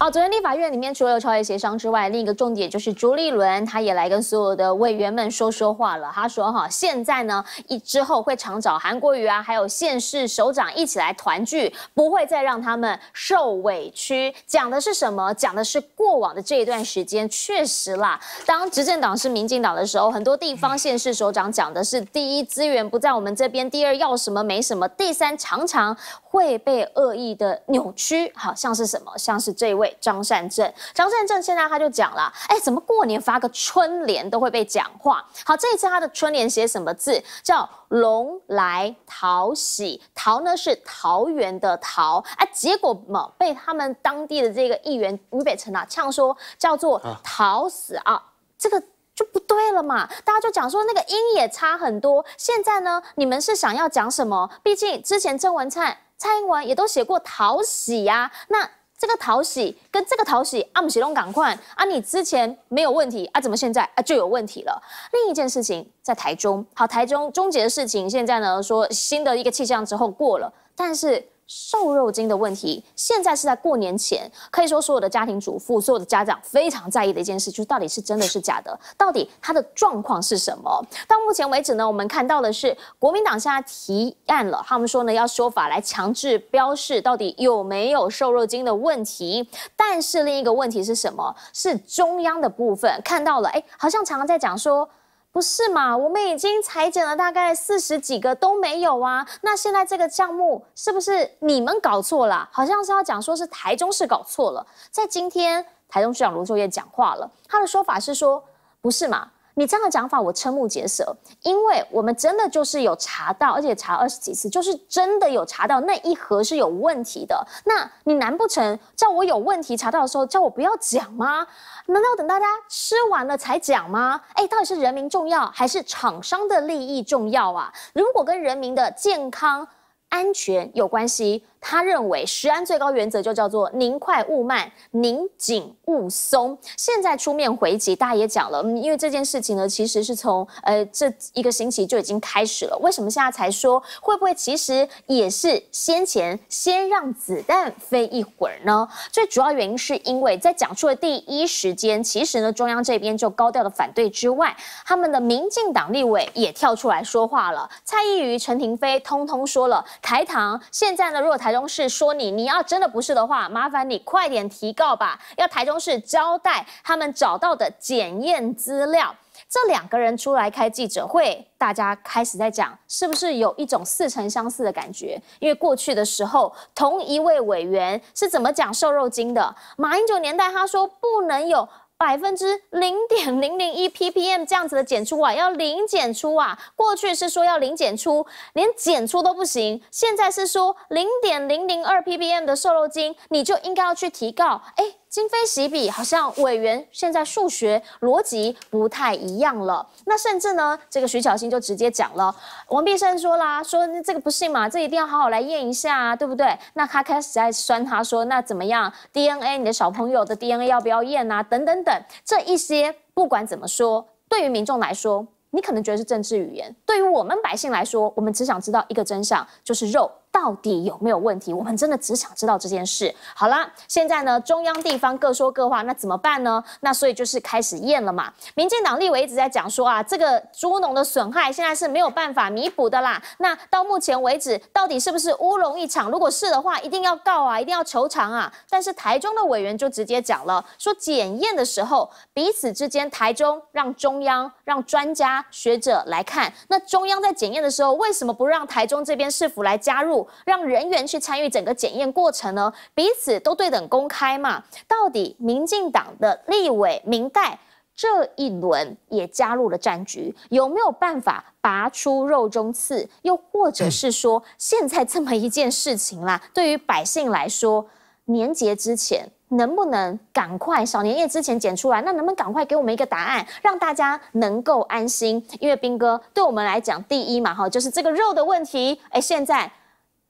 哦，昨天立法院里面除了有超越协商之外，另一个重点就是朱立伦，他也来跟所有的委员们说说话了。他说哈，现在呢，一之后会常找韩国瑜啊，还有县市首长一起来团聚，不会再让他们受委屈。讲的是什么？讲的是过往的这一段时间，确实啦。当执政党是民进党的时候，很多地方县市首长讲的是第一资源不在我们这边，第二要什么没什么，第三常常会被恶意的扭曲。好像是什么？像是这位。张善政，张善政现在他就讲了，哎，怎么过年发个春联都会被讲话？好，这一次他的春联写什么字？叫“龙来讨喜”，“桃呢是桃园的“桃”，哎，结果嘛被他们当地的这个议员吴北辰啊呛说叫做“讨死”啊，这个就不对了嘛。大家就讲说那个音也差很多。现在呢，你们是想要讲什么？毕竟之前郑文灿、蔡英文也都写过“讨喜”呀，那。这个桃喜跟这个桃溪，阿姆西隆赶快啊！你之前没有问题啊，怎么现在啊就有问题了？另一件事情在台中，好，台中终结的事情现在呢，说新的一个气象之后过了，但是。瘦肉精的问题，现在是在过年前，可以说所有的家庭主妇、所有的家长非常在意的一件事，就是到底是真的是假的，到底它的状况是什么？到目前为止呢，我们看到的是国民党现在提案了，他们说呢要修法来强制标示，到底有没有瘦肉精的问题。但是另一个问题是什么？是中央的部分看到了，哎，好像常常在讲说。不是嘛？我们已经裁剪了大概四十几个都没有啊。那现在这个项目是不是你们搞错了？好像是要讲说是台中市搞错了。在今天，台中市长卢秀燕讲话了，他的说法是说，不是嘛？你这样的讲法，我瞠目结舌，因为我们真的就是有查到，而且查二十几次，就是真的有查到那一盒是有问题的。那你难不成叫我有问题查到的时候叫我不要讲吗？难道等大家吃完了才讲吗？哎，到底是人民重要还是厂商的利益重要啊？如果跟人民的健康安全有关系？他认为，食安最高原则就叫做宁快勿慢，宁紧勿松。现在出面回击，大家也讲了，因为这件事情呢，其实是从呃这一个星期就已经开始了。为什么现在才说？会不会其实也是先前先让子弹飞一会儿呢？最主要原因是因为在讲出的第一时间，其实呢，中央这边就高调的反对之外，他们的民进党立委也跳出来说话了，蔡依瑜、陈亭飞通通说了台糖。现在呢，若台台中市说你，你要真的不是的话，麻烦你快点提告吧。要台中市交代他们找到的检验资料。这两个人出来开记者会，大家开始在讲，是不是有一种似曾相似的感觉？因为过去的时候，同一位委员是怎么讲瘦肉精的？马英九年代他说不能有。百分之零点零零一 ppm 这样子的检出啊，要零检出啊，过去是说要零检出，连检出都不行，现在是说零点零零二 ppm 的瘦肉精，你就应该要去提高，哎。今非昔比，好像委员现在数学逻辑不太一样了。那甚至呢，这个徐小新就直接讲了，王必胜说啦，说这个不信嘛，这一定要好好来验一下，啊，对不对？那他开始在酸他，说那怎么样？DNA，你的小朋友的 DNA 要不要验啊？等等等，这一些不管怎么说，对于民众来说，你可能觉得是政治语言；对于我们百姓来说，我们只想知道一个真相，就是肉。到底有没有问题？我们真的只想知道这件事。好啦，现在呢，中央地方各说各话，那怎么办呢？那所以就是开始验了嘛。民进党立委一直在讲说啊，这个猪农的损害现在是没有办法弥补的啦。那到目前为止，到底是不是乌龙一场？如果是的话，一定要告啊，一定要求偿啊。但是台中的委员就直接讲了，说检验的时候彼此之间，台中让中央让专家学者来看。那中央在检验的时候，为什么不让台中这边市府来加入？让人员去参与整个检验过程呢？彼此都对等公开嘛？到底民进党的立委、民代这一轮也加入了战局，有没有办法拔出肉中刺？又或者是说，现在这么一件事情啦，对于百姓来说，年节之前能不能赶快小年夜之前检出来？那能不能赶快给我们一个答案，让大家能够安心？因为兵哥对我们来讲，第一嘛哈，就是这个肉的问题。哎，现在。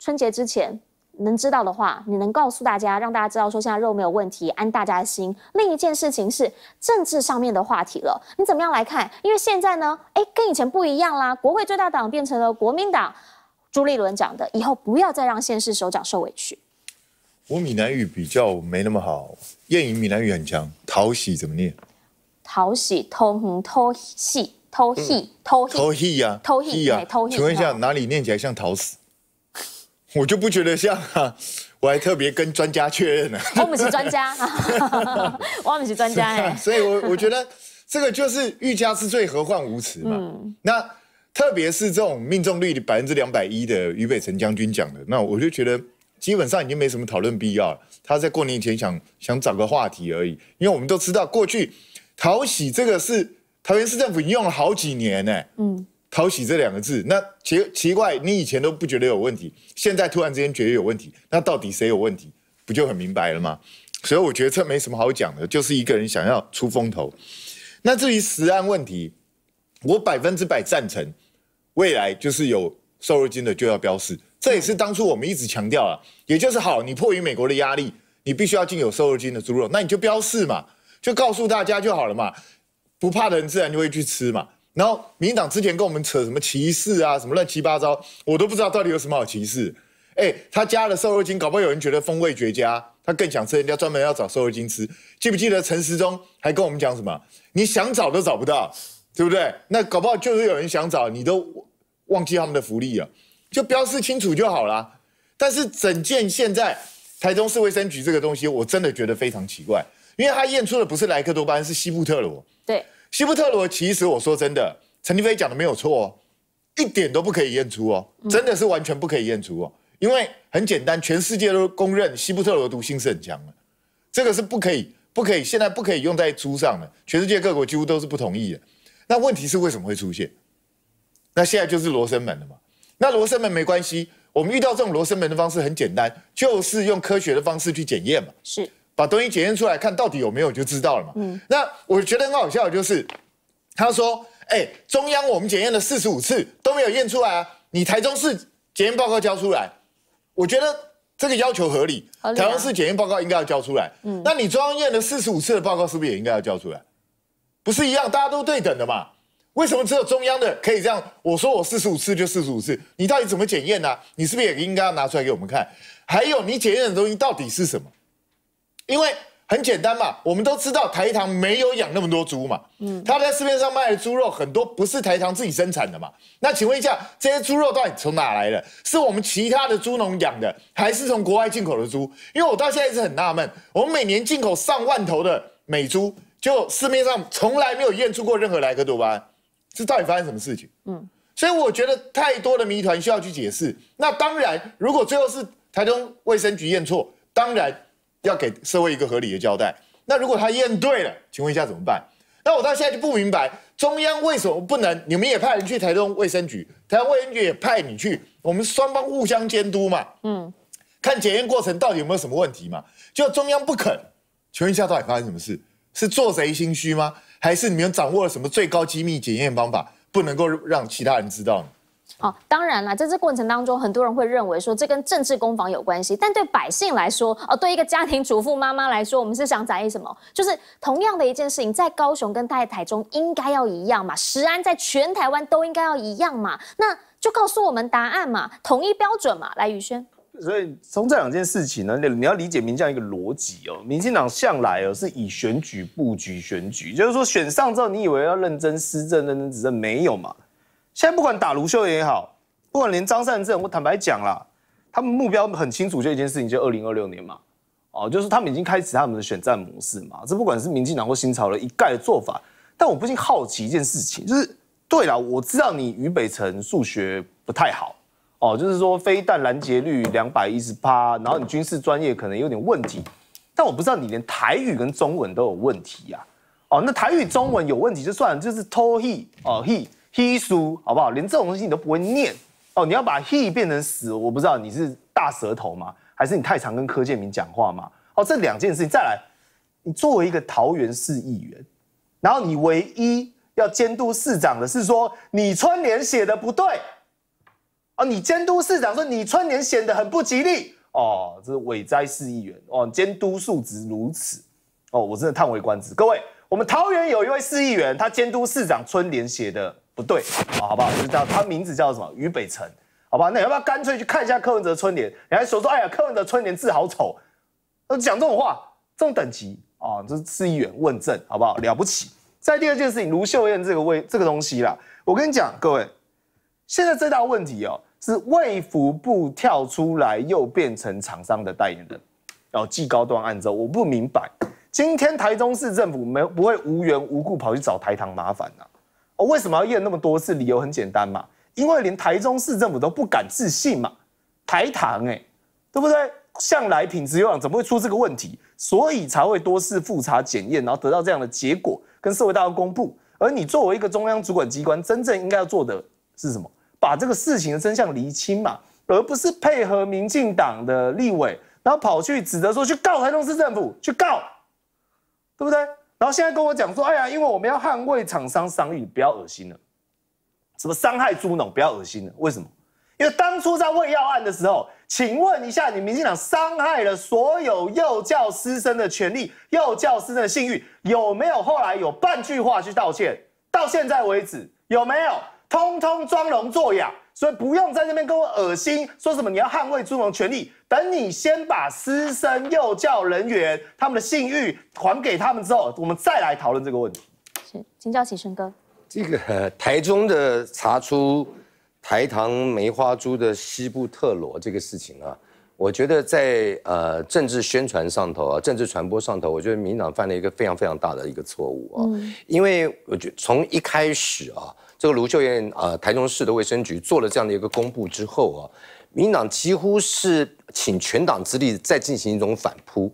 春节之前能知道的话，你能告诉大家，让大家知道说现在肉没有问题，安大家的心。另一件事情是政治上面的话题了，你怎么样来看？因为现在呢，哎，跟以前不一样啦。国会最大党变成了国民党。朱立伦讲的，以后不要再让县市首长受委屈。我闽南语比较没那么好，彦颖闽南语很强。讨喜怎么念？讨喜，偷哼，偷喜，偷喜，偷戏偷喜呀，偷喜呀，偷喜。请问一下，哪里念起来像讨死？我就不觉得像哈，我还特别跟专家确认了。我们是专家，我们是专家哎，所以我我觉得这个就是欲加之罪，何患无辞嘛。那特别是这种命中率百分之两百一的俞北辰将军讲的，那我就觉得基本上已经没什么讨论必要了。他在过年前想想找个话题而已，因为我们都知道过去讨喜这个是桃园市政府用了好几年呢。嗯。讨喜这两个字，那奇奇怪，你以前都不觉得有问题，现在突然之间觉得有问题，那到底谁有问题，不就很明白了吗？所以我觉得这没什么好讲的，就是一个人想要出风头。那至于食安问题，我百分之百赞成，未来就是有瘦肉精的就要标示，这也是当初我们一直强调了，也就是好，你迫于美国的压力，你必须要进有瘦肉精的猪肉，那你就标示嘛，就告诉大家就好了嘛，不怕的人自然就会去吃嘛。然后民党之前跟我们扯什么歧视啊，什么乱七八糟，我都不知道到底有什么好歧视。哎，他加了瘦肉精，搞不好有人觉得风味绝佳，他更想吃，人家专门要找瘦肉精吃。记不记得陈时中还跟我们讲什么？你想找都找不到，对不对？那搞不好就是有人想找，你都忘记他们的福利了，就标示清楚就好啦。但是整件现在台中市卫生局这个东西，我真的觉得非常奇怪，因为他验出的不是莱克多巴胺，是西布特罗。对。西伯特罗其实，我说真的，陈立飞讲的没有错哦，一点都不可以验出哦，真的是完全不可以验出哦，因为很简单，全世界都公认西伯特罗毒性是很强的，这个是不可以、不可以，现在不可以用在猪上的，全世界各国几乎都是不同意的。那问题是为什么会出现？那现在就是罗生门了嘛？那罗生门没关系，我们遇到这种罗生门的方式很简单，就是用科学的方式去检验嘛。是。把东西检验出来，看到底有没有就知道了嘛。嗯，那我觉得很好笑就是，他说：“哎，中央我们检验了四十五次都没有验出来啊，你台中市检验报告交出来。”我觉得这个要求合理，台中市检验报告应该要交出来。嗯，那你中央验了四十五次的报告是不是也应该要交出来？不是一样，大家都对等的嘛？为什么只有中央的可以这样？我说我四十五次就四十五次，你到底怎么检验呢？你是不是也应该要拿出来给我们看？还有，你检验的东西到底是什么？因为很简单嘛，我们都知道台糖没有养那么多猪嘛，嗯，他在市面上卖的猪肉很多不是台糖自己生产的嘛。那请问一下，这些猪肉到底从哪来的？是我们其他的猪农养的，还是从国外进口的猪？因为我到现在一直很纳闷，我们每年进口上万头的美猪，就市面上从来没有验出过任何莱克多巴胺，这到底发生什么事情？嗯，所以我觉得太多的谜团需要去解释。那当然，如果最后是台中卫生局验错，当然。要给社会一个合理的交代。那如果他验对了，请问一下怎么办？那我到现在就不明白，中央为什么不能？你们也派人去台东卫生局，台湾卫生局也派你去，我们双方互相监督嘛。嗯，看检验过程到底有没有什么问题嘛。就中央不肯，请问一下到底发生什么事？是做贼心虚吗？还是你们掌握了什么最高机密检验方法，不能够让其他人知道呢？哦，当然了，在这过程当中，很多人会认为说这跟政治攻防有关系，但对百姓来说，哦，对一个家庭主妇妈妈来说，我们是想在意什么？就是同样的一件事情，在高雄跟在台中应该要一样嘛，石安在全台湾都应该要一样嘛，那就告诉我们答案嘛，统一标准嘛，来宇轩。所以从这两件事情呢，你你要理解民进样一个逻辑哦，民进党向来哦是以选举布局选举，就是说选上之后，你以为要认真施政、认真执政，没有嘛。现在不管打卢秀也好，不管连张善政，我坦白讲啦，他们目标很清楚，这一件事情就二零二六年嘛，哦，就是他们已经开始他们的选战模式嘛，这不管是民进党或新潮的一概的做法。但我不禁好奇一件事情，就是对了，我知道你余北辰数学不太好，哦，就是说飞弹拦截率两百一十八，然后你军事专业可能有点问题，但我不知道你连台语跟中文都有问题呀，哦，那台语中文有问题就算，了，就是偷 he 哦 he。He 书好不好？连这种东西你都不会念哦！你要把 He 变成死，我不知道你是大舌头吗，还是你太常跟柯建明讲话吗？哦，这两件事情再来，你作为一个桃园市议员，然后你唯一要监督市长的是说你春联写的不对，哦，你监督市长说你春联写的很不吉利哦，这是尾灾市议员哦，监督素质如此哦，我真的叹为观止。各位，我们桃园有一位市议员，他监督市长春联写的。不对啊，好不好？就叫他名字叫什么？于北辰，好吧？那要不要干脆去看一下柯文哲春联？你还说说，哎呀，柯文哲春联字好丑，呃，讲这种话，这种等级啊，这是市议员问政，好不好？了不起！在第二件事情，卢秀燕这个位，这个东西啦，我跟你讲，各位，现在最大问题哦，是卫福部跳出来又变成厂商的代言人，然后既高端案子，我不明白，今天台中市政府没不会无缘无故跑去找台糖麻烦呐？我为什么要验那么多次？理由很简单嘛，因为连台中市政府都不敢自信嘛，台糖哎，对不对？向来品质优良，怎么会出这个问题？所以才会多次复查检验，然后得到这样的结果，跟社会大众公布。而你作为一个中央主管机关，真正应该要做的是什么？把这个事情的真相厘清嘛，而不是配合民进党的立委，然后跑去指责说去告台中市政府，去告，对不对？然后现在跟我讲说，哎呀，因为我们要捍卫厂商商誉，不要恶心了。什么伤害、猪农，不要恶心了。为什么？因为当初在喂药案的时候，请问一下，你民进党伤害了所有幼教师生的权利、幼教师生的信誉，有没有后来有半句话去道歉？到现在为止，有没有？通通装聋作哑。所以不用在那边跟我恶心，说什么你要捍卫猪王权利，等你先把师生、幼教人员他们的信誉还给他们之后，我们再来讨论这个问题。是，请教启生哥。这个台中的查出台糖梅花猪的西部特罗这个事情啊，我觉得在呃政治宣传上头啊，政治传播上头，我觉得民党犯了一个非常非常大的一个错误啊，因为我觉得从一开始啊。这个卢秀燕啊，台中市的卫生局做了这样的一个公布之后啊，民党几乎是请全党之力再进行一种反扑，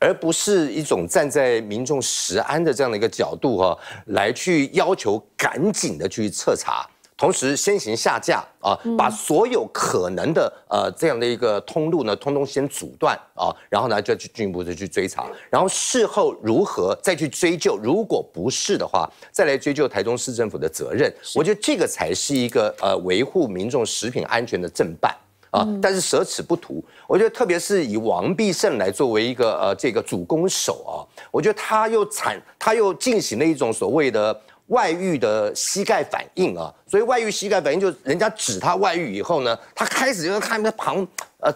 而不是一种站在民众食安的这样的一个角度哈，来去要求赶紧的去彻查。同时先行下架啊，把所有可能的呃这样的一个通路呢，通通先阻断啊，然后呢再去进一步的去追查，然后事后如何再去追究？如果不是的话，再来追究台中市政府的责任。我觉得这个才是一个呃维护民众食品安全的正办啊。但是舍此不图，我觉得特别是以王必胜来作为一个呃这个主攻手啊，我觉得他又产他又进行了一种所谓的。外遇的膝盖反应啊，所以外遇膝盖反应就人家指他外遇以后呢，他开始就是他旁呃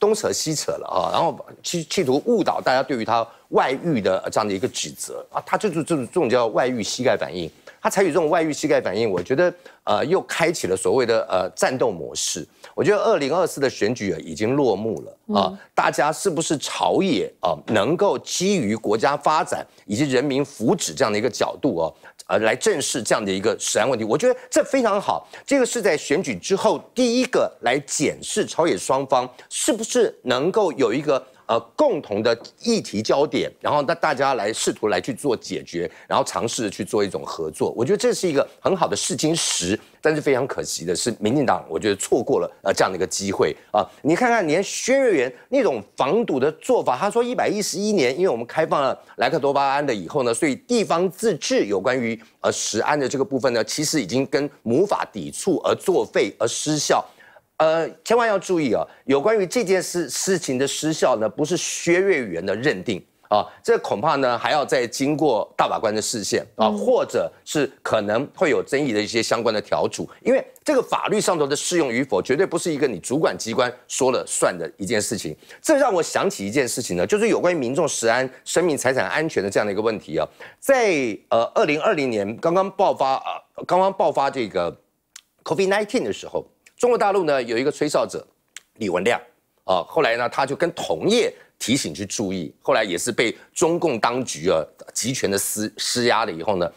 东扯西扯了啊，然后企图误导大家对于他外遇的这样的一个指责啊，他就是这种这种叫外遇膝盖反应。他采取这种外遇膝盖反应，我觉得呃，又开启了所谓的呃战斗模式。我觉得二零二四的选举啊已经落幕了啊，大家是不是朝野啊能够基于国家发展以及人民福祉这样的一个角度哦呃来正视这样的一个实安问题？我觉得这非常好，这个是在选举之后第一个来检视朝野双方是不是能够有一个。呃，共同的议题焦点，然后那大家来试图来去做解决，然后尝试去做一种合作，我觉得这是一个很好的试金石。但是非常可惜的是，民进党我觉得错过了呃这样的一个机会啊。你看看连薛瑞元那种防堵的做法，他说一百一十一年，因为我们开放了莱克多巴胺的以后呢，所以地方自治有关于呃食安的这个部分呢，其实已经跟母法抵触而作废而失效。呃，千万要注意哦！有关于这件事事情的失效呢，不是薛岳元的认定啊，这恐怕呢还要再经过大法官的视线啊，或者是可能会有争议的一些相关的调处，因为这个法律上头的适用与否，绝对不是一个你主管机关说了算的一件事情。这让我想起一件事情呢，就是有关于民众食安、生命财产安全的这样的一个问题啊，在呃二零二零年刚刚爆发啊，刚刚爆发这个 COVID-19 的时候。中国大陆呢有一个吹哨者李文亮啊，后来呢他就跟同业提醒去注意，后来也是被中共当局啊集权的施施压了以后呢。